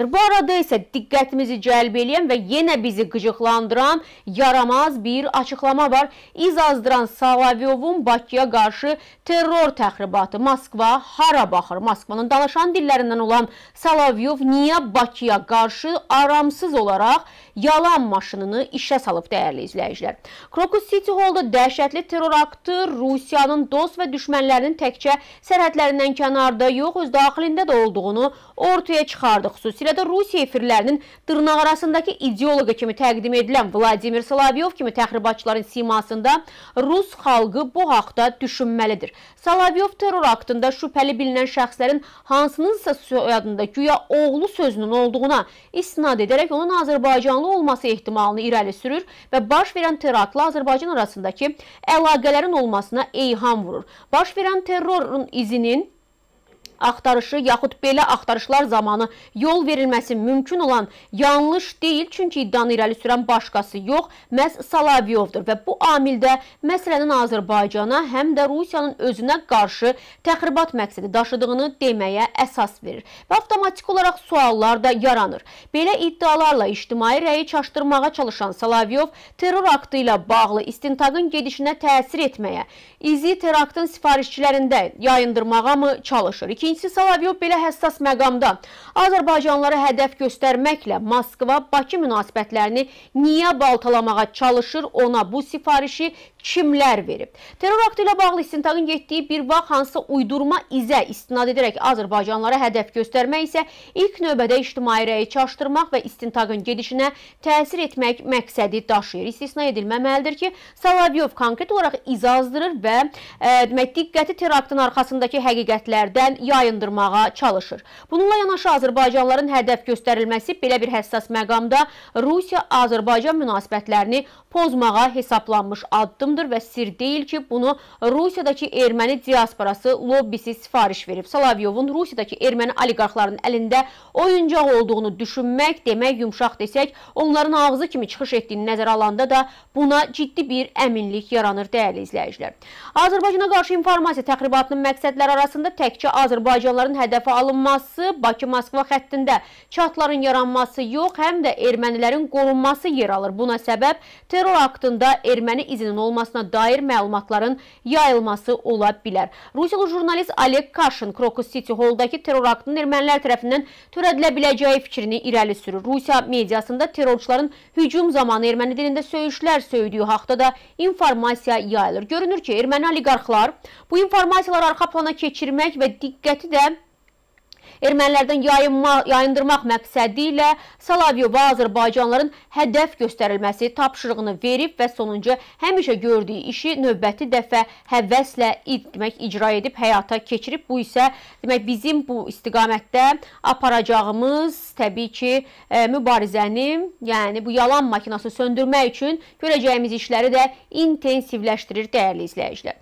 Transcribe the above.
Bu arada isə diqqətimizi cəlb eləyən və yenə bizi qıcıqlandıran yaramaz bir açıqlama var. İzazdıran Salavyovun Bakıya qarşı terror təxribatı. Moskva hara baxır? Moskvanın dalaşan dillərindən olan Salavyov niyə Bakıya qarşı aramsız olaraq yalan maşınını işə salıb dəyərli izləyicilər? Krokus City Hall-da dəhşətli terror aktı Rusiyanın dost və düşmənlərinin təkcə sərhədlərindən kənarda yox, öz daxilində də olduğunu ortaya çıxardı. Xüsusi Həmçilə də Rusiya efirlərinin dırnaq arasındakı ideoloqu kimi təqdim edilən Vladimir Salavyov kimi təxribatçıların simasında Rus xalqı bu haqda düşünməlidir. Salavyov terror aktında şübhəli bilinən şəxslərin hansınınsa soyadında güya oğlu sözünün olduğuna istinad edərək onun Azərbaycanlı olması ehtimalını irəli sürür və baş verən terrorla Azərbaycan arasındakı əlaqələrin olmasına eyham vurur. Baş verən terrorun izinin axtarışı yaxud belə axtarışlar zamanı yol verilməsi mümkün olan yanlış deyil, çünki iddianı irəli sürən başqası yox, məhz Salavyovdur və bu amildə məsələnin Azərbaycana həm də Rusiyanın özünə qarşı təxribat məqsədi daşıdığını deməyə əsas verir və avtomatik olaraq suallar da yaranır. Belə iddialarla ictimai rəyi çaşdırmağa çalışan Salavyov terror aktı ilə bağlı istintaqın gedişinə təsir etməyə, izi teraktın sifarişçilərində yayındırmağa mı çalışır? İkinci Elçi Salavyov belə həssas məqamda Azərbaycanlara hədəf göstərməklə Moskva-Bakı münasibətlərini niyə baltalamağa çalışır, ona bu sifarişi kimlər verib? Terror aktı ilə bağlı istintaqın getdiyi bir vaxt hansı uydurma izə istinad edərək Azərbaycanlara hədəf göstərmək isə ilk növbədə ictimai rəyi çaşdırmaq və istintaqın gedişinə təsir etmək məqsədi daşıyır. İstisna edilməməlidir ki, Salavyov konkret olaraq izazdırır və ə, e, demək, diqqəti teraktın arxasındakı həqiqətlərdən yayır yayındırmağa çalışır. Bununla yanaşı Azərbaycanların hədəf göstərilməsi belə bir həssas məqamda Rusiya-Azərbaycan münasibətlərini pozmağa hesablanmış addımdır və sir deyil ki, bunu Rusiyadakı erməni diasporası lobbisi sifariş verib. Salavyovun Rusiyadakı erməni oliqarxların əlində oyuncaq olduğunu düşünmək, demək yumşaq desək, onların ağzı kimi çıxış etdiyini nəzərə alanda da buna ciddi bir əminlik yaranır dəyərli izləyicilər. Azərbaycana qarşı informasiya təxribatının məqsədləri arasında təkcə Azərbaycan Azərbaycanların hədəfə alınması Bakı-Moskva xəttində çatların yaranması yox, həm də ermənilərin qorunması yer alır. Buna səbəb terror haqqında erməni izinin olmasına dair məlumatların yayılması ola bilər. Rusiyalı jurnalist Oleg Kaşın Krokus City Hall-dakı terror haqqının ermənilər tərəfindən törədilə biləcəyi fikrini irəli sürür. Rusiya mediasında terrorçuların hücum zamanı erməni dilində söyüşlər söydüyü haqda da informasiya yayılır. Görünür ki, erməni oliqarxlar bu informasiyaları arxa plana keçirmək və diqqət hərəkəti də ermənilərdən yayınma, yayındırmaq məqsədi ilə Salavyova Azərbaycanların hədəf göstərilməsi tapşırığını verib və sonuncu həmişə gördüyü işi növbəti dəfə həvəslə demək, icra edib həyata keçirib. Bu isə demək, bizim bu istiqamətdə aparacağımız təbii ki, ə, e, mübarizəni, yəni bu yalan makinasını söndürmək üçün görəcəyimiz işləri də intensivləşdirir dəyərli izləyicilər.